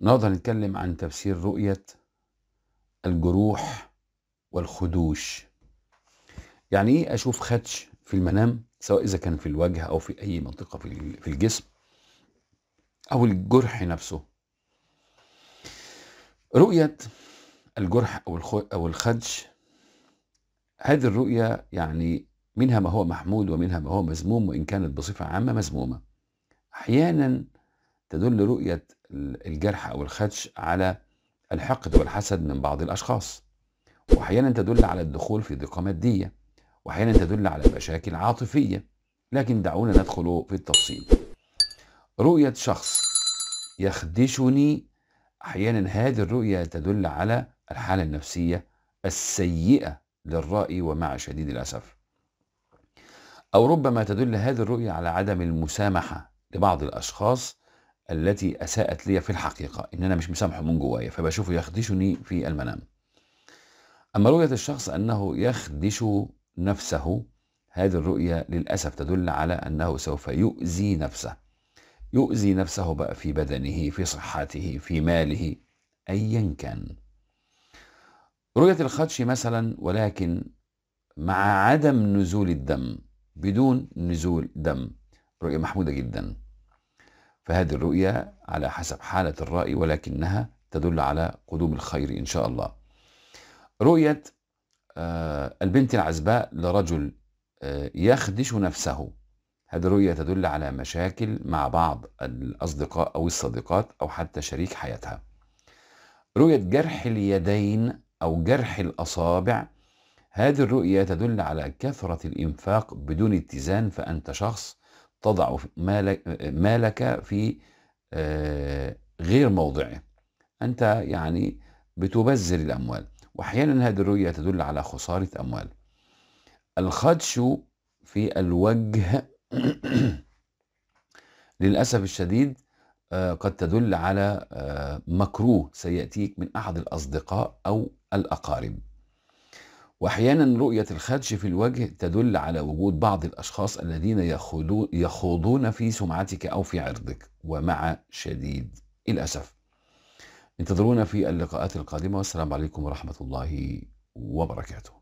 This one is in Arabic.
النهارده هنتكلم عن تفسير رؤية الجروح والخدوش يعني ايه اشوف خدش في المنام سواء اذا كان في الوجه او في اي منطقة في الجسم او الجرح نفسه رؤية الجرح او او الخدش هذه الرؤية يعني منها ما هو محمود ومنها ما هو مذموم وان كانت بصفة عامة مذمومة احيانا تدل رؤية الجرح أو الخدش على الحقد والحسد من بعض الأشخاص وأحيانا تدل على الدخول في ضيقة مادية وأحيانا تدل على مشاكل عاطفية لكن دعونا ندخل في التفصيل رؤية شخص يخدشني أحيانا هذه الرؤية تدل على الحالة النفسية السيئة للرأي ومع شديد الأسف أو ربما تدل هذه الرؤية على عدم المسامحة لبعض الأشخاص التي اساءت لي في الحقيقه ان انا مش مسامحه من جوايا فبشوفه يخدشني في المنام اما رؤيه الشخص انه يخدش نفسه هذه الرؤيه للاسف تدل على انه سوف يؤذي نفسه يؤذي نفسه بقى في بدنه في صحته في ماله ايا كان رؤيه الخدش مثلا ولكن مع عدم نزول الدم بدون نزول دم رؤيه محموده جدا فهذه الرؤية على حسب حالة الرأي ولكنها تدل على قدوم الخير إن شاء الله رؤية آه، البنت العزباء لرجل آه، يخدش نفسه هذه الرؤية تدل على مشاكل مع بعض الأصدقاء أو الصديقات أو حتى شريك حياتها رؤية جرح اليدين أو جرح الأصابع هذه الرؤية تدل على كثرة الإنفاق بدون اتزان فأنت شخص تضع مالك, في آه، غير موضعه أنت يعني بتبذر الأموال وأحيانا هذه الرؤية تدل على خسارة أموال الخدش في الوجه للأسف الشديد آه، قد تدل على آه، مكروه سيأتيك من أحد الأصدقاء أو الأقارب واحيانا رؤيه الخدش في الوجه تدل على وجود بعض الاشخاص الذين يخوضون في سمعتك او في عرضك ومع شديد الاسف انتظرونا في اللقاءات القادمه والسلام عليكم ورحمه الله وبركاته